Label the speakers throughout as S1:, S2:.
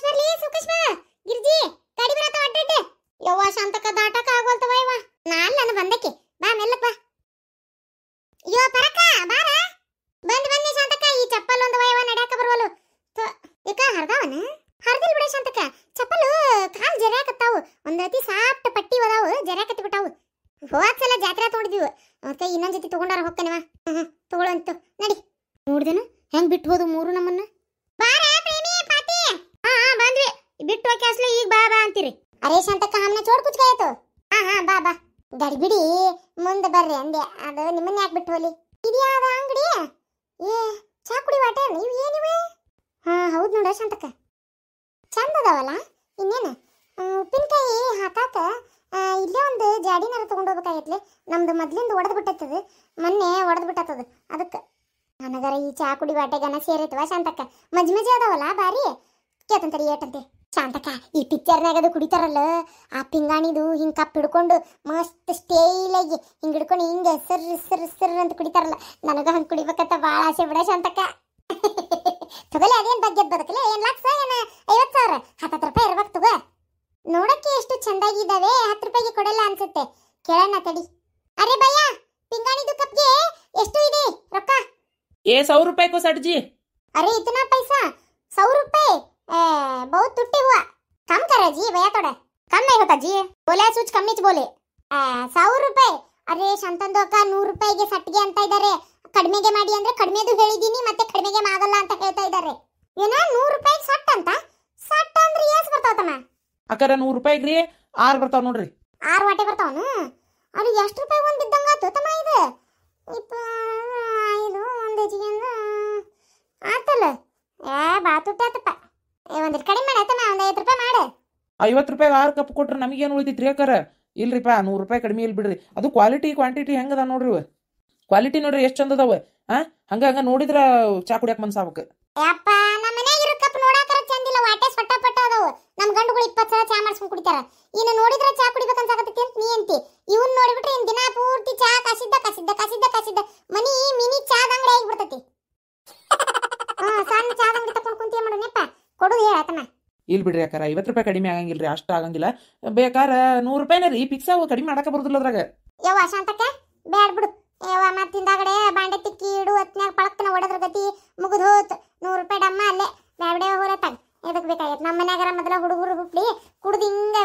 S1: ಸೂಕೇಶ್ ಬರ್ಲಿ ಸೂಕೇಶ್ ಗಿರ್ಜಿ ಗಾಡಿ ಬರತ ಅಡ್ಡಡ್ಡೆ ಯವ್ವ ಶಾಂತಕ ದಾಟಕ ಆಗೋಲ್ತವ ಯವ್ವ ನಾಲ್ ನಾನು ಬಂದಕ್ಕೆ ಬಾ ಮೆಲ್ಲಪ್ಪ ಯೋ ಪರಕ ಬಾರ ಬಂದ್ ಬನ್ನಿ ಶಾಂತಕ ಈ ಚಪ್ಪಲ್ ಒಂದು ವಯವ ನಡ್ಯಾಕ ಬರುವಲು ಏಕ ಹರ್ದವನ ಹರ್ದಿಲ್ ಬಿಡ ಶಾಂತಕ ಚಪ್ಪಲು ಕಾಲ್ ಜರ್ಯಾಕತ್ತಾವು ಒಂದ್ ಅತಿ ಸಾಫ್ಟ್ ಪಟ್ಟಿ ಅದಾವು ಜರ್ಯಾಕತ್ತಿ ಬಿಟ್ಟಾವು ಹೋದ ಸಲ ಜಾತ್ರೆ ತೊಗೊಂಡಿದ್ವಿ ಅದಕ್ಕೆ ಇನ್ನೊಂದ್ ಜೊತೆ ತಗೊಂಡಾರ ಹೊಕ್ಕನವ ತಗೊಳಂತು ನಡಿ ನೋಡ್ದೇನು ಹೆಂಗ್ ಬಿಟ್ಟು ಹೋದು ಮೂರು ನಮ್ಮನ್ನ ಬಾರ ಬಿಟ್ಟು ಹೋಗ್ಯಾಸ್ಲೆ ಈಗ ಬಾ ಬಾ ಅಂತೀರಿ ಅರೆ ಶಾಂತಕ್ಕ ಹಮ್ನ ಚೋಡ್ ಕುಚ್ಕಾಯ್ತು ಹಾ ಹಾ ಬಾ ಬಾ ಗಡಿಬಿಡಿ ಮುಂದೆ ಬರ್ರಿ ಅಂದೆ ಅದು ನಿಮ್ಮನ್ನ ಯಾಕೆ ಬಿಟ್ಟು ಹೋಲಿ ಇದು ಅಂಗಡಿ ಏ ಚಾ ಕುಡಿ ವಾಟೆ ನೀವು ಏನಿವೆ ಹಾ ಹೌದು ನೋಡ ಶಾಂತಕ್ಕ ಚಂದ ಅದಾವಲ್ಲ ಇನ್ನೇನು ಉಪ್ಪಿನಕಾಯಿ ಹಾಕಾಕ ಇಲ್ಲೇ ಒಂದು ಜಾಡಿನಾರ ತಗೊಂಡೋಗ್ಬೇಕಾಗೈತ್ಲೆ ನಮ್ದು ಮೊದ್ಲಿಂದ ಒಡೆದು ಬಿಟ್ಟೈತದ ಮೊನ್ನೆ ಒಡೆದು ಬಿಟ್ಟತ್ತದ ಅದಕ್ಕೆ ನನಗರ ಈ ಚಾ ಕುಡಿ ಬಾಟೆಗನ ಸೇರೈತವ ಶಾಂತಕ್ಕ ಮಜ್ ಮಜಿ ಅದಾವಲ್ಲ ಬಾರಿ ಕೇತಂತರಿ ಏಟಂತೆ ಶಾಂತಕ ಈ ಪಿಕ್ಚರ್ನಾಗ ಅದು ಕುಡಿತಾರಲ್ಲ ಆ ಪಿಂಗಾಣಿದು ಹಿಂಗೆ ಕಪ್ ಹಿಡ್ಕೊಂಡು ಮಸ್ತ್ ಆಗಿ ಹಿಂಗೆ ಹಿಡ್ಕೊಂಡು ಹಿಂಗೆ ಸರ್ ಸರ್ ಸರ್ ಅಂತ ಕುಡಿತಾರಲ್ಲ ನನಗೆ ಹಂಗೆ ಕುಡಿಬೇಕಂತ ಭಾಳ ಆಸೆ ಬಿಡ ಶಾಂತಕ ತಗೊಲೆ ಅದೇನು ಬಗ್ಗೆ ಬದುಕಲೆ ಏನು ಲಕ್ಷ ಏನು ಐವತ್ತು ಸಾವಿರ ಹತ್ತತ್ತು ರೂಪಾಯಿ ಇರ್ಬೇಕು ತಗೋ ನೋಡಕ್ಕೆ ಎಷ್ಟು ಚಂದಾಗಿದ್ದಾವೆ ಹತ್ತು ರೂಪಾಯಿಗೆ ಕೊಡಲ್ಲ ಅನ್ಸುತ್ತೆ ಕೇಳೋಣ ತಡಿ ಅರೆ ಭಯ ಪಿಂಗಾಣಿದು ಕಪ್ಗೆ ಎಷ್ಟು ಇದೆ ರೊಕ್ಕ ಏ ಸಾವಿರ ರೂಪಾಯಿ ಕೋ ಅರೆ ಇದನ್ನ ಪೈಸಾ ಸಾವಿರ ರೂಪಾಯಿ ए, बहुत टुट्टी हुआ कम करो जी भैया थोड़ा कम नहीं होता जी बोले सूच कम बोले ಸಾವಿರ ರೂಪಾಯಿ ಅರೆ ಶಾಂತಂದು ಅಕ್ಕ ನೂರು ರೂಪಾಯಿಗೆ ಸಟ್ಟಿಗೆ ಅಂತ ಇದ್ದಾರೆ ಕಡಿಮೆಗೆ ಮಾಡಿ ಅಂದ್ರೆ ಕಡಿಮೆದು ಹೇಳಿದೀನಿ ಮತ್ತೆ ಕಡಿಮೆಗೆ ಮಾಡಲ್ಲ ಅಂತ ಹೇಳ್ತಾ ಇದ್ದಾರೆ ಏನೋ ನೂರು ರೂಪಾಯಿಗೆ ಸಟ್ ಅಂತ ಸಟ್ ಅಂದ್ರೆ
S2: ಏಸ್ ಬರ್ತಾವತ್ತಮ್ಮ ಅಕ್ಕರ ನೂರು ರೂಪಾಯಿಗೆ ರೀ ಆರು ಬರ್ತಾವ ನೋಡ್ರಿ
S1: ಆರು ವಾಟೆ ಬರ್ತಾವನು ಅದು ಎಷ್ಟು ರೂಪಾಯಿ ಒಂದು ಇದ್ದಂಗ ಆತು ತಮ್ಮ ಇದು ಇಪ್ಪ ಇದು ಒಂದು ಹೆಜ್ಜೆಗೆ ಆತಲ್ಲ ಏ ಬಾತುಟ್ಟಿ
S2: ಐವತ್ತು ರೂಪಾಯಿಗೆ ಆರು ಕಪ್ ಕೊಟ್ರೆ ನಮಗೇನು ಉಳಿತೈತ್ರಿ ಯಾಕಾರ ಇಲ್ರಿಪ್ಪ ನೂರು ರೂಪಾಯಿ ಕಡಿಮೆ ಇಲ್ಲಿ ಬಿಡ್ರಿ ಅದು ಕ್ವಾಲಿಟಿ ಕ್ವಾಂಟಿಟಿ ಹೆಂಗದ ನೋಡ್ರಿ ಕ್ವಾಲಿಟಿ ನೋಡ್ರಿ ಎಷ್ಟು ಚಂದ ಅದಾವ ಹಾ ಹಂಗ ಹಂಗ ನೋಡಿದ್ರ ಚಾ ಕುಡಿಯಕ್ ಮನ್ಸ ಆಗ್ಬೇಕು ಯಪ್ಪ
S1: ನಮ್ಮ ಮನೆಯಾಗ ಕಪ್ ನೋಡಾಕರ ಚಂದಿಲ್ಲ ಇಲ್ಲ ವಾಟೆ ಸೊಟ್ಟ ಪಟ್ಟ ಅದಾವ ನಮ್ಮ ಗಂಡುಗಳು ಇಪ್ಪತ್ತು ಸಲ ಚಾ ಮಾಡ್ಸ್ಕೊಂಡು ಕುಡಿತಾರ ಇನ್ನು ನೋಡಿದ್ರೆ ಚಾ ಕುಡಿಬೇಕು ಅನ್ಸಾಕತ್ತೈತಿ ಅಂತ ನೀ ಅಂತಿ ಇವನ್ ನೋಡಿಬಿಟ್ರೆ ಇನ್ ದಿನ ಪೂರ್ತಿ ಚಾ ಕಾಸಿದ್ದ ಕಾಸಿದ್ದ ಕಾಸಿದ್ದ ಕಾಸಿದ್ದ ಮನಿ ಮಿನಿ ಚಾ ಅಂಗಡಿ ಆಗಿಬಿಡ್ತೈತಿ ಹಾ ಸಣ್ಣ ಚಾ ಅಂಗಡಿ ತಕೊಂಡ್ ಕುಂತಿ ಮಾಡೋಣಪ್ಪ
S2: ಕೊಡುದು ಹೇಳ ಇಲ್ಲಿ ಬಿಡ್ರಿ ಯಾಕಾರ ಐವತ್ತು ರೂಪಾಯಿ ಕಡಿಮೆ ಆಗಂಗಿಲ್ಲ ರೀ ಅಷ್ಟು ಆಗಂಗಿಲ್ಲ ಬೇಕಾರ ನೂರು ರೂಪಾಯಿನ ರೀ ಪಿಕ್ಸ್ ಅವು ಕಡಿಮೆ ಮಾಡಕ ಬರುದಿಲ್ಲ ಅದ್ರಾಗ
S1: ಯವ್ವ ಶಾಂತಕ್ಕೆ ಬೇಡ ಬಿಡು ಯವ್ವ ಮತ್ತೆ ಹಿಂದಾಗಡೆ ಬಾಂಡೆ ತಿಕ್ಕಿ ಇಡು ಹೊತ್ನ್ಯಾಗ ಪಳಕ್ಕನ ಒಡದ್ರ ಗತಿ ಮುಗಿದು ಹೋತ್ ನೂರು ರೂಪಾಯಿ ಡಮ್ಮ ಅಲ್ಲೇ ಬ್ಯಾಡೇ ಹೋರತ್ತಾಗ ಇದಕ್ಕೆ ಬೇಕಾಗೈತೆ ನಮ್ಮ ಮನ್ಯಾಗರ ಮೊದಲ ಹುಡುಗುರು ಬಿಟ್ಲಿ ಕುಡ್ದು ಹಿಂಗೆ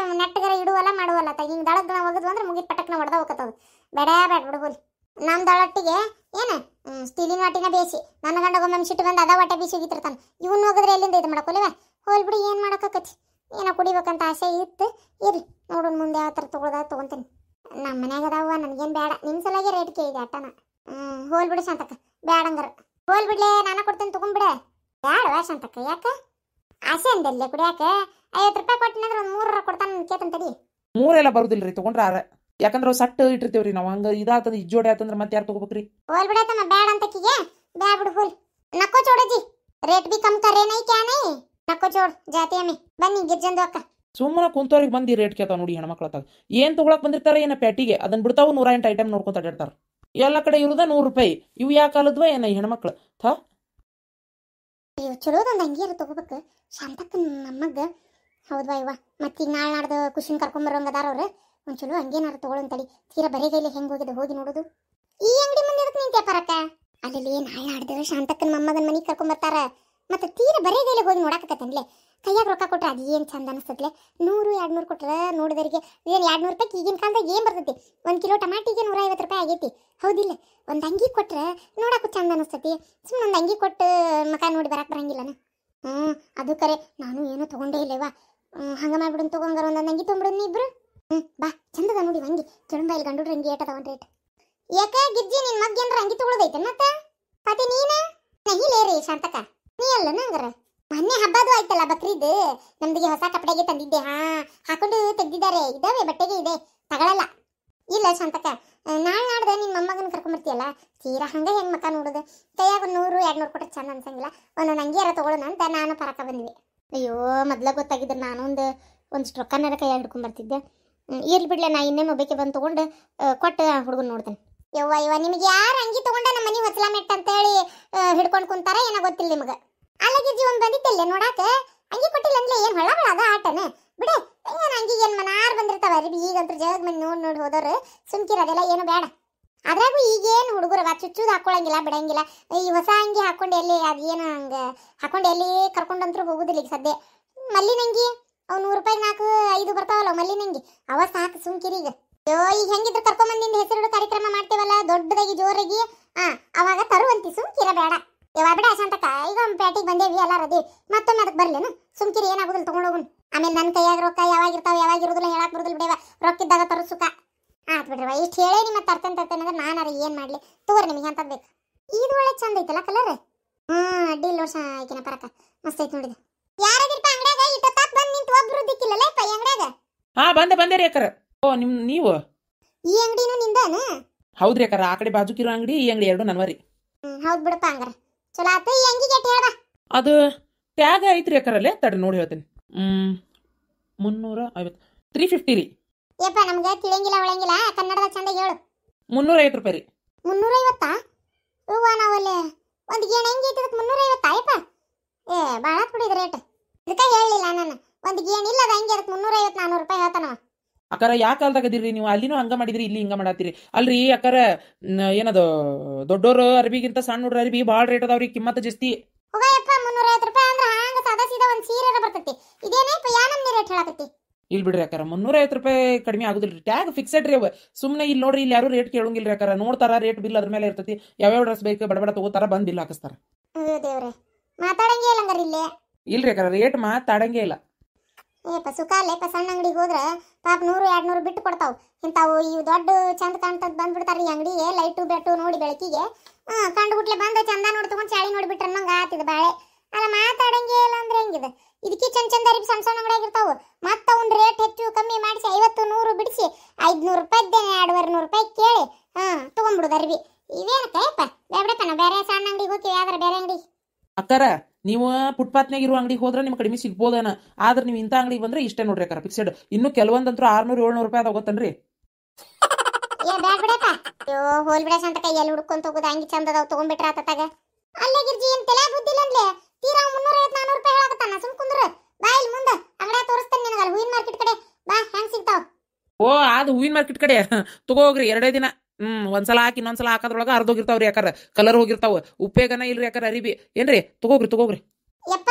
S1: ಇಡುವಲ್ಲ ಮಾಡುವಲ್ಲ ತಾಗ ಹಿಂಗೆ ದಳಗ್ನ ಒಗದು ಮುಗಿದ ಪಟಕ್ನ ಹೊಡೆದ ಹೋಗತ್ತದು ಬೇಡ ಬೇಡ ಬಿಡುಗುಲ್ ನಮ್ಮ ದಳಟ್ಟಿಗೆ ಏನು ಸ್ಟೀಲಿನ ವಾಟಿನ ಬೇಸಿ ನನ್ನ ಗಂಡಗೊಮ್ಮೆ ಸಿಟ್ಟು ಬಂದ ಅದ ವಾಟೆ ಬೀಸಿ ಹೋಗಿತ್ತಿರ್ತಾನೆ ಇವನು ಹೋಗದ್ರ ಎಲ್ಲಿಂದ ಇದು ಮಾಡ್ಕೊಲಿವೆ ಹೋಲ್ ಬಿಡಿ ಏನು ಮಾಡೋಕ್ಕಾಕತಿ ಏನೋ ಕುಡಿಬೇಕಂತ ಆಸೆ ಇತ್ತು ಇರ್ಲಿ ನೋಡೋಣ ಮುಂದೆ ಯಾವ ಥರ ತೊಗೊಳ್ದಾಗ ತೊಗೊತೀನಿ ನಮ್ಮ ಮನ್ಯಾಗ ಅದಾವ ನನಗೇನು ಬೇಡ ನಿಮ್ಮ ಸಲಗೆ ರೇಟ್ ಕೇಳಿದೆ ಅಟ್ಟನ ಹ್ಞೂ ಹೋಲ್ ಬಿಡು ಶಾಂತಕ್ಕ ಬೇಡಂಗಾರ ಹೋಲ್ ಬಿಡ್ಲೇ ನಾನು ಕೊಡ್ತೀನಿ ತೊಗೊಂಬಿಡೆ ಬೇಡವಾ ಶಾಂತಕ್ಕ ಯಾಕೆ ಆಸೆ
S2: ಅಂದಲ್ಲೇ ಕುಡಿಯಾಕ ಐವತ್ತು ರೂಪಾಯಿ ಕೊಟ್ಟಿನಂದ್ರೆ ಒಂದು ಮೂರರ ಕೊಡ್ತಾನೆ ಕೇತಂತ ತಡಿ ಮೂರೆಲ್ಲ ಬರುದಿಲ್ಲ ರೀ ತೊಗೊಂಡ್ರೆ ಆರ ಯಾಕಂದ್ರೆ ಸಟ್ ರೀ ನಾವು ಹಂಗ ಇದಾತದ ಇಜ್ಜೋಡಿ ಆತಂದ್ರೆ ಮತ್ತೆ ಯಾರು ತಗೋಬೇಕ್ರಿ
S1: ಹೋಲ್ ಬಿಡತ್ತಮ್ಮ ಬೇಡ ಅಂತ ಕಿಗೆ ಬೇಡ ಬಿಡು ಹೋಲ್ ನಕ್ಕೋ ಚೋಡಜಿ ರೇಟ್ ಬಿ ಕಮ್ ಕರೇನೈ ಕ್ಯಾನೈ ನಕ್ಕೋ ಜೋಡ್
S2: ಜಾತಿ ಅಮ್ಮಿ ಬನ್ನಿ ಗಿರ್ಜಂದು ಅಕ್ಕ ಸುಮ್ಮನೆ ಕುಂತವ್ರಿಗೆ ಬಂದು ರೇಟ್ ಕೇಳ್ತಾವ ನೋಡಿ ತಗ ಏನು ತೊಗೊಳಕ್ ಬಂದಿರ್ತಾರೆ ಏನ ಪ್ಯಾಟಿಗೆ ಅದನ್ನ ಬಿಡ್ತಾವು ನೂರ ಎಂಟು ಐಟಮ್ ನೋಡ್ಕೊಂತ ಅಡ್ಡಾಡ್ತಾರೆ ಎಲ್ಲ ಕಡೆ ಇರುದ ನೂರು ರೂಪಾಯಿ ಇವು ಯಾಕೆ ಕಾಲದ್ವ ಏನ ಹೆಣ್ಮಕ್ಳು ಥ
S1: ಅಯ್ಯೋ ಚಲೋದೊಂದು ಅಂಗಿಯಾರು ತಗೋಬೇಕು ಶಾಂತಕ್ಕ ನಮ್ಮಗ್ ಹೌದ್ವಾ ಇವ ಮತ್ತೀಗ ನಾಳೆ ನಾಡ್ದು ಖುಷಿನ ಕರ್ಕೊಂಬರೋಂಗ ಅದಾರ ಅವ್ರು ಒಂದು ಚಲೋ ಹಂಗೇನಾರು ತಗೊಳ್ಳಂತಳಿ ತೀರಾ ಬರೀಗೈಲಿ ಹೆಂಗೆ ಹೋಗಿದೆ ಹೋಗಿ ನೋಡೋದು ಈ ಅಂಗಡಿ ಮುಂದೆ ಎದಕ್ಕೆ ನಿಂತೆ ಪರಕ್ಕ ಅಲ್ಲಿ ನಾಳೆ ನಾಡ್ದು ಶಾಂತಕ್ಕನ ಮೊಮ್ಮಗನ ಮನೆಗೆ ಕರ್ಕೊಂಬರ್ತಾರ ಮತ್ತು ತೀರ ಬರೇ ಕೈಲಿಗೆ ಹೋಗಿ ನೋಡಾಕತ್ತಂದ್ಲೆ ಕೈಯಾಗ ರೊಕ್ಕ ಕೊಟ್ರೆ ಅದು ಚಂದ ಅನಿಸ್ತತ್ಲೆ ನೂರು ಎರಡು ನೂರು ಕೊಟ್ರೆ ನೋಡಿದರಿಗೆ ಏನು ಎರಡು ನೂರು ರೂಪಾಯಿ ಈಗಿನ ಕಾಲದಾಗ ಏನು ಬರ್ತೈತಿ ಒಂದು ಕಿಲೋ ಟಮಾಟಿಗೆ ನೂರ ಐವತ್ತು ರೂಪಾಯಿ ಆಗೈತಿ ಹೌದಿಲ್ಲ ಒಂದು ಅಂಗಿ ಕೊಟ್ರೆ ನೋಡಕ್ಕು ಚಂದ ಅನಿಸ್ತತಿ ಸುಮ್ಮನೆ ಒಂದು ಅಂಗಿ ಕೊಟ್ಟು ಮಕ ನೋಡಿ ಬರಕ್ಕೆ ಬರಂಗಿಲ್ಲನ ಹ್ಞೂ ಅದು ಕರೆ ನಾನು ಏನು ತೊಗೊಂಡೇ ಇಲ್ಲವಾ ಹಂಗೆ ಮಾಡ್ಬಿಡೋಣ ತೊಗೊಂಗಾರ ಒಂದೊಂದು ಅಂಗಿ ತೊಗೊಂಬಿಡೋಣ ಇಬ್ರು ಹ್ಞೂ ಬಾ ಚಂದದ ನೋಡಿ ಅಂಗಿ ಕೆಳಂಬ ಇಲ್ಲಿ ಗಂಡು ಅಂಗಿ ಏಟ ತಗೊಂಡ್ರೆ ರೇಟ್ ಯಾಕೆ ಗಿಜ್ಜಿ ನಿನ್ನ ಮಗ್ಗೇನ್ರ ಅಂಗಿ ತೊಗೊಳೋದೈತೆ ಮತ್ತೆ ನೀನೇ ನೀನು ರೀ ಶಾಂತಕ ನೀ ನಂಗರ ಮೊನ್ನೆ ಹಬ್ಬದು ಆಯ್ತಲ್ಲ ಬಕ್ರೀದ್ ನಮ್ದಿಗೆ ಹೊಸ ಕಪಡೆಗೆ ತಂದಿದ್ದೆ ಹಾ ಹಾಕೊಂಡು ತೆಗ್ದಿದ್ದಾರೆ ಇದಾವೆ ಬಟ್ಟೆಗೆ ಇದೆ ತಗೊಳಲ್ಲ ಇಲ್ಲ ಶಾಂತಕ ನಾಳೆ ನಾಡ್ದೆ ನಿನ್ನ ಮೊಮ್ಮಗನ ಬರ್ತೀಯಲ್ಲ ತೀರಾ ಹಂಗೆ ಹೆಂಗೆ ಮಕ್ಕ ನೋಡುದು ಕೈಯಾಗ ನೂರು ಎರಡು ನೂರು ಕೊಟ್ಟರೆ ಚಂದ ಅನ್ಸಂಗಿಲ್ಲ ಒಂದೊಂದು ಅಂಗಿಯಾರ ತಗೊಳ್ಳೋಣ ಅಂತ ನಾನು ಪರಕ ಬಂದ್ವಿ ಅಯ್ಯೋ ಮೊದ್ಲ ಗೊತ್ತಾಗಿದ್ರೆ ನಾನೊಂದು ಒಂದು ರೊಕ್ಕನಾರ ಕೈ ಹಿಡ್ಕೊಂಬರ್ತಿದ್ದೆ ಇರ್ಲಿ ಬಿಡ್ಲೆ ನಾ ಇನ್ನೇ ಮೊಬೈಕೆ ಬಂದು ತೊಗೊಂಡು ಕೊಟ್ಟು ಹುಡುಗನ ನೋಡ್ತೇನೆ ಯವ್ವ ಯವ್ವ ನಿಮಗೆ ಯಾರು ಅಂಗಿ ತಗೊಂಡ ನಮ್ಮ ಮನೆ ಹೊಸಲ ಮೆಟ್ಟ ಅಂತೇಳಿ ಹಿಡ್ಕೊಂಡು ಕುಂತಾರ ಏನೋ ಗೊತ್ತಿಲ್ಲ ನಿಮಗೆ ಅಲ್ಲಗೆ ಜೀವನ್ ಬಂದಿತ್ತಲ್ಲ ನೋಡಾಕ ಅಂಗಿ ಕೊಟ್ಟಿಲ್ಲ ಅಂದ್ರೆ ಏನ್ ಹೊಳ ಅದ ಆಟನೆ ಬಿಡೆ ಏನ್ ಅಂಗಿ ಏನ್ ಮನಾರ್ ಬಂದಿರ್ತಾವ ರೀ ಈಗಂತೂ ಜಗದ್ ನೋಡ್ ನೋಡಿ ಹೋದವ್ರು ಸುಮ್ಕಿರ ಏನು ಬೇಡ ಅದ್ರಾಗೂ ಈಗೇನು ಹುಡುಗರವ ಚುಚ್ಚುದು ಹಾಕೊಳ್ಳಂಗಿಲ್ಲ ಬಿಡಂಗಿಲ್ಲ ಈ ಹೊಸ ಅಂಗಿ ಹಾಕೊಂಡು ಎಲ್ಲಿ ಅದೇನು ಹಂಗ ಹಾಕೊಂಡು ಎಲ್ಲಿ ಅಂತೂ ಹೋಗುದಿಲ್ಲ ಈಗ ಸದ್ಯ ಮಲ್ಲಿನಂಗಿ ಅವ್ ನೂರು ರೂಪಾಯಿ ನಾಲ್ಕು ಐದು ಬರ್ತಾವಲ್ಲ ಮಲ್ಲಿನಂಗಿ ಅವ ಸಾಕು ಸುಮ್ಕಿರಿ ಈಗ ಈಗ ಹೆಂಗಿದ್ರು ಕರ್ಕೊಂಬಂದಿಂದ ಹೆಸರು ಕಾರ್ಯಕ್ರಮ ಮಾಡ್ತೇವಲ್ಲ ದೊಡ್ಡದಾಗಿ ಜೋರಾಗಿ ಆ ಅವಾಗ ತರುವಂತಿ ಸುಮ್ಕಿರ ಬೇಡ ಯಾವ ಬಿಡ ಶಾಂತಕ್ಕ ಈಗ ಒಂದು ಪೇಟಿಗೆ ಬಂದೇವಿ ಎಲ್ಲ ರದಿ ಮತ್ತೊಮ್ಮೆ ಅದಕ್ಕೆ ಬರಲೇನು ಸುಮ್ಕಿರಿ ಏನಾಗುದಿಲ್ಲ ತಗೊಂಡೋಗುನ್ ಆಮೇಲೆ ನನ್ನ ಕೈಯಾಗ ರೊಕ್ಕ ಯಾವಾಗ ಇರ್ತಾವ ಯಾವಾಗ ಇರುದಿಲ್ಲ ಹೇಳಕ್ ಬರುದಿಲ್ಲ ಬಿಡವ ರೊಕ್ಕಿದ್ದಾಗ ತರ ಸುಖ ಆತ್ ಬಿಡ್ರವ ಇಷ್ಟು ಹೇಳೇನಿ ನಿಮ್ಮ ತರ್ತೇನೆ ತರ್ತೇನೆ ಅಂದ್ರೆ ನಾನಾರ ಏನು ಮಾಡಲಿ ತಗೋರಿ ನಿಮಗೆ ಅಂತ ಬೇಕು ಇದು ಒಳ್ಳೆ ಚಂದ ಐತಲ್ಲ ಕಲರ್ ಹ್ಞೂ ಅಡ್ಡಿ ಇಲ್ಲ ವರ್ಷ ಪರಕ ಮಸ್ತ್ ಐತೆ ನೋಡಿ ಯಾರಾಗಿರ್ಪ ಅಂಗಡ್ಯಾಗ ಇಟ್ಟ ತಪ್ಪ ಬಂದು ನಿಂತು ಒಬ್ರು ದಿಕ್ಕಿಲ್ಲಲ್ಲ ಇಪ್ಪ ಅಂಗಡ್ಯಾಗ
S2: ಹಾ ಬಂದ ಬಂದೆ ರೀ ಅಕ್ಕರ ಓ ನಿಮ್ ನೀವು
S1: ಈ ಅಂಗಡಿನೂ ನಿಂದಾನ
S2: ಹೌದ್ರಿ ಅಕ್ಕರ ಆ ಕಡೆ ಬಾಜುಕಿರೋ ಅಂಗಡಿ ಈ ಅಂಗಡಿ ಎರಡು ನನ್ವರಿ ಹೌದ್ ಬಿಡಪ್ಪ ಹಂಗಾರ ಚಲೋ ಆತ ಈ ಅಂಗಿಗೆ ಹೇಳ್ದ ಅದು ಟ್ಯಾಗ್ ಐತ್ರಿ ಅಕ್ಕರಲ್ಲೇ ತಡ್ರಿ ನೋಡಿ ಹೇಳ್ತೀನಿ ಹ್ಮ್ ಮುನ್ನೂರ ಐವತ್ತು ತ್ರೀ ಫಿಫ್ಟಿ ರೀ ಯಪ್ಪ ನಮ್ಗೆ ತಿಳಿಯಂಗಿಲ್ಲ
S1: ಒಳಂಗಿಲ್ಲ ಕನ್ನಡದ ಚಂದ ಹೇಳು
S2: ಮುನ್ನೂರ ಐವತ್ತು ರೂಪಾಯಿ ರೀ
S1: ಮುನ್ನೂರ ಐವತ್ತಾ ಹೂವ ನಾವಲ್ಲಿ ಒಂದು ಗೇಣೆ ಹೆಂಗೆ ಇಟ್ಟಿದ್ದಕ್ಕೆ ಮುನ್ನೂರ ಐವತ್ತಾ ಯಪ್ಪ ಏ ಭಾಳ ಬಿಡಿದ ರೇಟ್ ಇದಕ್ಕೆ ಹೇಳಲಿಲ್ಲ ನಾನು ಒಂದು ಗೇಣಿಲ್ಲ ಅದು ಹಂಗೆ ಅದಕ್ಕೆ ಮುನ್ನೂರ ಐವತ್ತು ನಾನ್ನೂರು ರೂಪಾಯಿ ಹೇಳ್ತಾನವ
S2: ಅಕ್ಕಾರ ಯಾ ಕಾಲ್ದಾಗದಿರಿ ನೀವು ಅಲ್ಲಿನೂ ಹಂಗ ಮಾಡಿದ್ರಿ ಇಲ್ಲಿ ಹಿಂಗ ಮಾಡತ್ತೀರಿ ಅಲ್ರಿ ಅಕ್ಕಾರ ಏನದು ದೊಡ್ಡೋರು ಅರ್ಬಿಗಿಂತ ಸಣ್ಣ ಹುಡ್ರ ಅರ್ಬಿ ಭಾಳ ರೇಟ್ ಅದಾವ್ರಿ ಕಿಮ್ಮತ್ ಜಾಸ್ತಿ ಇಲ್ಲಿ ಬಿಡ್ರಿ ಅಕ್ಕಾರ ಮುನ್ನೂರ ಐವತ್ತು ರೂಪಾಯಿ ಕಡಿಮೆ ರೀ ಟ್ಯಾಗ್ ಫಿಕ್ಸೆಡ್ ರೀ ಅವ ಸುಮ್ಮನೆ ಇಲ್ಲಿ ನೋಡ್ರಿ ಇಲ್ಲಿ ಯಾರು ರೇಟ್ ಕೇಳಂಗಿಲ್ರಿ ಅಕ್ಕಾರ ನೋಡ್ತಾರ ರೇಟ್ ಬಿಲ್ ಅದ್ರ ಮೇಲೆ ಇರ್ತೈತಿ ಯಾವ ಡ್ರೆಸ್ ಬೇಕು ಬಡಬಡ ತಗೋತಾರ ಬಂದ್ ಬಿಲ್ ಹಾಕಿಸ್ತಾರ
S1: ಮಾತಾಡಂಗೇ ಇಲ್ಲ
S2: ಇಲ್ರಿ ಅಕ್ಕಾರ ರೇಟ್ ಮಾತಾಡಂಗೇ ಇಲ್ಲ
S1: ಏ ಪಸುಕಾಲೆ ಸಣ್ಣ ಅಂಗಡಿಗೆ ಹೋದ್ರೆ ಪಾಪ ನೂರು ಎರಡು ನೂರು ಬಿಟ್ಟು ಕೊಡ್ತಾವೆ ಇಂಥವು ಇವು ದೊಡ್ಡ ಚಂದ ಕಾಣ್ತದ್ ಬಂದ್ಬಿಡ್ತಾರೆ ಈ ಅಂಗಡಿಗೆ ಲೈಟು ಬೆಟ್ಟು ನೋಡಿ ಬೆಳಕಿಗೆ ಹಾಂ ಕಂಡು ಗುಟ್ಲೆ ಬಂದು ಚಂದ ನೋಡಿ ತಗೊಂಡು ಚಾಳಿ ನೋಡಿಬಿಟ್ರೆ ನಂಗೆ ಆತಿದ ಬಾಳೆ ಅಲ್ಲ ಮಾತಾಡಂಗೆ ಇಲ್ಲ ಅಂದ್ರೆ ಹೆಂಗಿದೆ ಇದಕ್ಕೆ ಚಂದ ಚಂದ ಅರಿಬಿ ಸಣ್ಣ ಸಣ್ಣ ಅಂಗಡಿಯಾಗಿರ್ತಾವೆ ಮತ್ತೆ ಒಂದು ರೇಟ್ ಹೆಚ್ಚು ಕಮ್ಮಿ ಮಾಡಿಸಿ ಐವತ್ತು ನೂರು ಬಿಡಿಸಿ ಐದುನೂರು ಇದ್ದೇನೆ ಎರಡುವರೆ ನೂರು ರೂಪಾಯಿ ಕೇಳಿ ಹಾಂ ತೊಗೊಂಡ್ಬಿಡೋದು ಅರಿವಿ ಇವೇನಕ್ಕ ಬೇಡ ಬೇಡಪ್ಪ ಬೇರೆ ಸಣ್ಣ ಅಂಗಡಿಗೆ ಹೋಗ್ತೀವಿ ಯಾವ್ದಾರ ಬೇರೆ ಅಂಗಡಿ
S2: ಅಕ್ಕಾರ ನೀವು ಫುಟ್ಪಾತ್ನಾಗ ಇರುವ ಅಂಗಡಿಗೆ ಹೋದ್ರೆ ನಿಮ್ಗೆ ಕಡಿಮೆ ಸಿಗ್ಬೋದೇನ ಆದ್ರೆ ನೀವು ಇಂಥ ಅಂಗಡಿಗೆ ಬಂದ್ರೆ ಇಷ್ಟೇ ನೋಡ್ರಿ ಅಕ್ಕಾರ ಫಿಕ್ಸೆಡ್ ಇನ್ನು ಕೆಲವೊಂದಂತೂ ಆರ್ನೂರು ಏಳ್ನೂರು ರೂಪಾಯಿ ಅದಾಗತ್ತನ್ರಿ
S1: ಹೋಲ್ ಬಿಡಸ ಅಂತ ಕೈಯಲ್ಲಿ ಹುಡ್ಕೊಂತ ಹೋಗುದ ಹಂಗೆ ಚಂದ ಅದಾವ ತಗೊಂಡ್ಬಿಟ್ರ ಆತತಾಗ ಅಲ್ಲೇ ಗಿರ್ಜಿ ಏನ್ ತಲೆ ಬುದ್ಧಿ ಇಲ್ಲಂದ್ರೆ ತೀರಾ ಮುನ್ನೂರ ಐವತ್ ರೂಪಾಯಿ ಹೇಳಕತ್ತಾನ ಸುಮ್ ಕುಂದ್ರ ಬಾ ಇಲ್ಲಿ ಮುಂದೆ
S2: ಅಂಗಡ ತೋರಿಸ್ತಾನೆ ನಿನಗೆ ಅಲ್ಲಿ ಹೂವಿನ ಮಾರ್ಕೆಟ್ ಕಡೆ ಬಾ ಹೆಂಗ್ ಸಿಗ್ತಾವ ಓ ಅದು ಹೂವಿನ ಮಾರ್ಕೆಟ್ ಕಡೆ ತಗೋ ಹೋಗ್ರಿ ಎರಡೇ ದಿನ ಹ್ಮ್ ಒಂದ್ಸಲ ಹಾಕಿ ಇನ್ನೊಂದ್ಸಲ ಹಾಕೋದ್ರೊಳಗ ಅರ್ಧೋಗಿರ್ತಾವ್ರಿ ಯಾಕಾರ ಕಲರ್ ಹೋಗಿರ್ತಾವ ಉಪ್ಪೇಗನ ಇಲ್ರಿ ಯಾಕಾರ ಅರಿಬಿ ಏನ್ರಿ ತಗೋಗ್ರಿ ತಗೋಗ್ರಿ ಯಪ್ಪ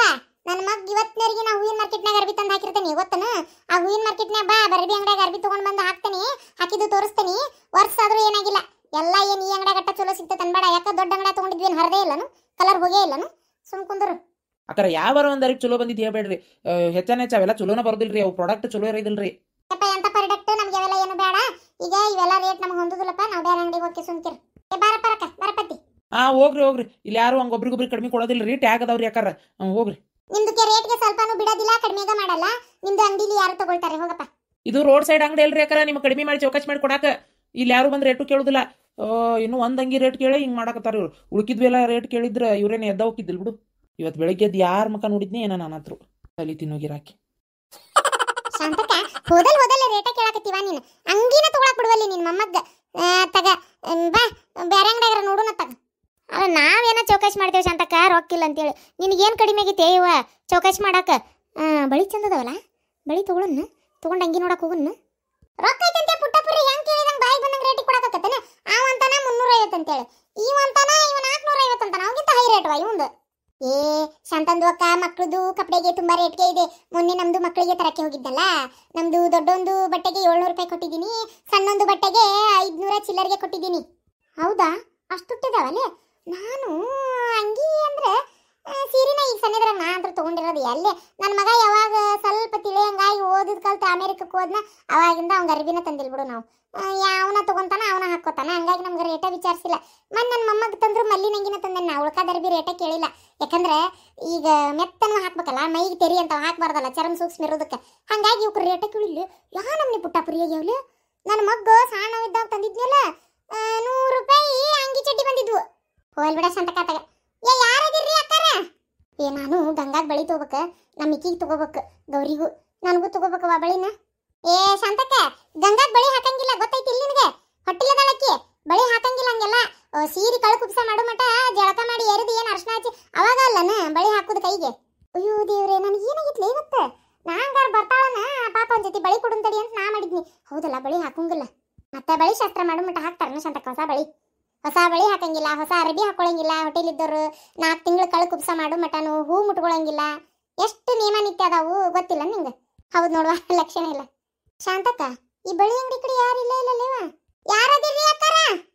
S2: ನನ್ನ ಮಗ್ ಇವತ್ತಿನವರೆಗೆ ನಾ
S1: ಹೂವಿನ ಮಾರ್ಕೆಟ್ನಾಗ ಅರ್ಬಿ ತಂದು ಹಾಕಿರ್ತೀನಿ ಗೊತ್ತನ ಆ ಹೂವಿನ ಮಾರ್ಕೆಟ್ನಾಗ ಬಾ ಬರ್ಬಿ ಅಂಗಡಿಯಾಗ ಅರ್ಬಿ ತಗೊಂಡ್ ಬಂದು ಹಾಕ್ತೀನಿ ಹಾಕಿದ್ದು ತೋರಿಸ್ತೀನಿ ವರ್ಷ ಆದ್ರೂ ಏನಾಗಿಲ್ಲ ಎಲ್ಲ ಏನು ಈ ಅಂಗಡ ಅಟ್ಟ ಚಲೋ ಸಿಗ್ತದೆ ಅನ್ಬೇಡ ಯಾಕ ದೊಡ್ಡ ಅಂಗಡ ತಗೊಂಡಿದ್ವಿ ಏನು ಹರದೇ ಇಲ್ಲನು ಕಲರ್ ಹೋಗೇ ಇಲ್ಲನು ಸುಮ್ ಕುಂದರು
S2: ಆಕಾರ ಯಾವ ಒಂದ್ ಅರಿವಿ ಚಲೋ ಬಂದಿದ್ದು ಹೇಳ್ಬೇಡ್ರಿ ಹೆಚ್ಚಾನ ಹೆಚ್ಚು ಅವೆಲ್ಲ ಚಲೋನ ಬರೋದಿಲ್ರಿ ಅವು ಪ್ರಾಡಕ್ಟ್ ಚಲೋ ಇರೋದಿಲ್ರಿ ಯಪ್ಪ ಎಂತ
S1: ಪ್ರಾಡಕ್ಟ್ ಈಗ ಇವೆಲ್ಲ ರೇಟ್ ನಮಗೆ ಹೊಂದುದಿಲ್ಲಪ್ಪ ನಾವು ಬೇರೆ ಅಂಗಡಿಗೆ ಹೋಗಿ ಸುಮ್ಕಿರ್ ಬಾರಪ್ಪ ರಕ್ಕ
S2: ಬರಪತ್ತಿ ಹಾ ಹೋಗ್ರಿ ಹೋಗ್ರಿ ಇಲ್ಲಿ ಯಾರು ಹಂಗ ಒಬ್ರಿಗೊಬ್ರಿಗೆ ಕಡಿಮೆ ಕೊಡೋದಿಲ್ಲ ರೇಟ್ ಟ್ಯಾಗ್ ಅದಾವ್ರಿ ಯಾಕಾರ ಹೋಗ್ರಿ ನಿಮ್ದಕ್ಕೆ ರೇಟ್ಗೆ ಸ್ವಲ್ಪನೂ ಬಿಡೋದಿಲ್ಲ ಕಡಿಮೆಗ ಮಾಡಲ್ಲ ನಿಮ್ದು ಅಂಗಡಿಲಿ ಯಾರು ತಗೊಳ್ತಾರೆ ಹೋಗಪ್ಪ ಇದು ರೋಡ್ ಸೈಡ್ ಅಂಗಡಿ ಅಲ್ರಿ ಯಾಕಾರ ನಿಮ್ಗೆ ಕಡಿಮೆ ಮಾಡಿ ಚೌಕಾಶ್ ಮಾಡಿ ಕೊಡಾಕ ಇಲ್ಲಿ ಯಾರು ಬಂದು ರೇಟು ಕೇಳೋದಿಲ್ಲ ಇನ್ನು ಒಂದು ಅಂಗಿ ರೇಟ್ ಕೇಳಿ ಹಿಂಗೆ ಮಾಡಕತ್ತಾರ ಇವ್ರು ಉಳ್ಕಿದ್ವೆಲ್ಲ ರೇಟ್ ಕೇಳಿದ್ರೆ ಇವ್ರೇನು ಎದ್ದ ಹೋಗಿದ್ದಿಲ್ಲ ಬಿಡು ಇವತ್ತು ಬೆಳಗ್ಗೆ ಎದ್ದು ಯಾರ ಮಕ್ಕ ನೋಡಿದ್ನಿ ಏನೋ ನಾನು ಹತ್ರ ತಲೆ ತಿನ್ನೋಗಿರಾಕಿ
S1: ಶಾಂತಕ್ಕ ಹೋದಲ್ ಹೋದಲ್ಲ ರೇಟ ಕೇಳಕತ್ತೀವ ನೀನು ಅಂಗಿನ ತಗೊಳಕ್ ಬಿಡುವಲ್ಲಿ ನಿನ್ ಮೊಮ್ಮಗ್ಗ ತಗ ಬಾ ಬೇರೆ ಅಂಗಡಿಯಾಗ ನೋಡೋಣ ತಗ ಅಲ್ಲ ನಾವೇನ ಚೌಕಾಶ್ ಮಾಡ್ತೇವೆ ಶಾಂತಕ್ಕ ರೊಕ್ಕಿಲ್ಲ ಅಂತೇಳಿ ನಿನಗೇನು ಕಡಿಮೆ ಆಗೈತೆ ಇವ ಚೌಕಾಶ್ ಮಾಡಾಕ ಬಳಿ ಚಂದದವಲ್ಲ ಬಳಿ ತಗೊಳನ್ನ ತಗೊಂಡು ಅಂಗಿ ನೋಡಕ್ ಹೋಗನ್ನ ರೊಕ್ಕ ಐತಂತೆ ಪುಟ್ಟಪುರಿ ಹೆಂಗ್ ಕೇಳಿದಂಗೆ ಬಾಯಿ ಬಂದಂಗೆ ರೇಟ್ ಕೊಡಕತ್ತೇನೆ ಅವ ಅಂತಾನ ಮುನ್ನೂರ ಐವತ್ತು ಅಂತೇಳಿ ಇವ ನಾಲ್ಕುನೂರ ಐವತ್ತು ಅಂತಾನ ಅವಗಿಂತ ಹೈ ರೇಟ್ ವಾ ಇವಂದು ಏ ಶಾಂತಂದು ಅಕ್ಕ ಮಕ್ಕಳದು ಕಪಡೆಗೆ ತುಂಬಾ ರೇಟ್ಗೆ ಇದೆ ಮೊನ್ನೆ ನಮ್ದು ಮಕ್ಕಳಿಗೆ ತರಕ್ಕೆ ಹೋಗಿದ್ದಲ್ಲ ನಮ್ದು ದೊಡ್ಡೊಂದು ಬಟ್ಟೆಗೆ ಏಳ್ನೂರು ರೂಪಾಯಿ ಕೊಟ್ಟಿದ್ದೀನಿ ಸಣ್ಣೊಂದು ಬಟ್ಟೆಗೆ ಐದ್ನೂರ ಚಿಲ್ಲರ್ಗೆ ಕೊಟ್ಟಿದ್ದೀನಿ ಹೌದಾ ಅಷ್ಟು ದುಡ್ಡಿದಾವಲ್ಲೇ ನಾನು ಅಂಗಿ ಅಂದ್ರೆ ಸೀರಿನ ಈ ಸಣ್ಣದ್ರ ನಾ ಅಂದ್ರೆ ತೊಗೊಂಡಿರೋದು ಅಲ್ಲೇ ನನ್ನ ಮಗ ಯಾವಾಗ ಸ್ವಲ್ಪ ತಿಳಿಯಂಗಾಗಿ ಓದಿದ ಕಲ್ತು ಅಮೇರಿಕಕ್ಕೆ ಹೋದ್ನ ಅವಾಗಿಂದ ಅವ್ನ ಅರಿವಿನ ತಂದಿಲ್ ಬಿಡು ನಾವು ಯಾವನ ತಗೊಂತಾನ ಅವನ ಹಾಕೋತಾನ ಹಂಗಾಗಿ ನಮ್ಗೆ ರೇಟ ವಿಚಾರಿಸಿಲ್ಲ ಮತ್ತೆ ನನ್ನ ಮೊಮ್ಮಗ ತಂದ್ರು ಮಲ್ಲಿನಂಗಿನ ತಂದ ತಂದೆ ಮೊಳಕಾದರೆ ಬಿ ಕೇಳಿಲ್ಲ ಯಾಕಂದ್ರೆ ಈಗ ಮೆತ್ತನೂ ಹಾಕ್ಬೇಕಲ್ಲ ಮೈಗೆ ತೆರಿ ಅಂತ ಹಾಕ್ಬಾರ್ದಲ್ಲ ಚರ್ಮ ಸೂಕ್ಷ್ಮ ಇರೋದಕ್ಕೆ ಹಾಗಾಗಿ ಇವ್ರ ರೇಟೇ ಕೇಳಿಲ್ಲ ಯಾ ನಮ್ಮನೆ ಪುಟ್ಟ ಪುರಿ ನನ್ನ ನನ್ನ ಮಗ್ಗ ಸಣ್ಣವಿದ್ದಾಗ ತಂದಿದ್ನಲ್ಲ ನೂರು ರೂಪಾಯಿ ಅಂಗಿ ಚಡ್ಡಿ ಬಂದಿದ್ವು ಹೋಲ್ ಬಿಡ ಸಂತಕಾತಾಗ ಏ ಯಾರದಿರ್ರಿ ಅಕ್ಕಾರ ಏ ನಾನು ಗಂಗಾಗ ಬಳಿ ತಗೋಬೇಕ ನಮ್ಮ ಇಕ್ಕಿಗೆ ತಗೋಬೇಕು ಗೌರಿಗೂ ನನಗೂ ತಗೋಬೇಕವ ಬಳಿನ ಏ ಶಾಂತಕ್ಕ ಗಂಗಾಗ ಬಳಿ ಹಾಕಂಗಿಲ್ಲ ಗೊತ್ತೈತಿ ಇಲ್ಲಿ ನಿನಗೆ ಹೊಟ್ಟಿಲದಾಳಕ್ಕಿ ಬಳಿ ಹಾಕಂಗಿಲ್ಲ ಹಂಗೆಲ್ಲ ಸೀರೆ ಕಳು ಕುಪ್ಸ ಮಾಡು ಮಟ ಜಳಕ ಮಾಡಿ ಎರಿದು ಏನು ಅರ್ಶನ ಹಚ್ಚಿ ಅವಾಗ ಅಲ್ಲನ ಬಳಿ ಹಾಕುದು ಕೈಗೆ ಅಯ್ಯೋ ದೇವ್ರೇ ನನಗೆ ಏನಾಗಿತ್ತು ಇವತ್ತು ನಾಂಗಾರ ಬರ್ತಾಳನ ಪಾಪ ಒಂದ್ ಜೊತೆ ಬಳಿ ಕೊಡೋನ್ ತಡಿ ಅಂತ ನಾ ಮಾಡಿದ್ನಿ ಹೌದಲ್ಲ ಬಳಿ ಹಾಕೋಂಗಿಲ್ಲ ಮತ್ತೆ ಬಳಿ ಶಾಸ್ತ್ರ ಮಾಡು ಮಟ ಹಾಕ್ತಾರ ಶಾಂತಕ್ಕ ಹೊಸ ಬಳಿ ಹೊಸ ಬಳಿ ಹಾಕಂಗಿಲ್ಲ ಹೊಸ ಅರಬಿ ಹಾಕೊಳ್ಳಂಗಿಲ್ಲ ಹೋಟೆಲ್ ಇದ್ದವರು ನಾಲ್ಕು ತಿಂಗಳು ಕಳು ಕುಪ್ಸ ಮಾಡು ಮಟನು ಹೂ ಮುಟ್ಕೊಳಂಗಿಲ್ಲ ಎಷ್ಟು ನಿಯಮ ನಿತ್ಯ ಅದಾವು ಗೊತ್ತಿಲ್ಲ ನಿಂಗೆ ಹೌದು ನೋಡುವ ಲಕ್ಷಣ ಇಲ್ಲ ಶಾಂತಕ್ಕ ಈ ಬಳಿ ಅಂಗಡಿ ಕಡೆ ಯಾರು ಇಲ್ಲ ಇಲ್ಲ ಲೇವಾ ಯಾರದಿರಿ ಅಕ್ಕಾರ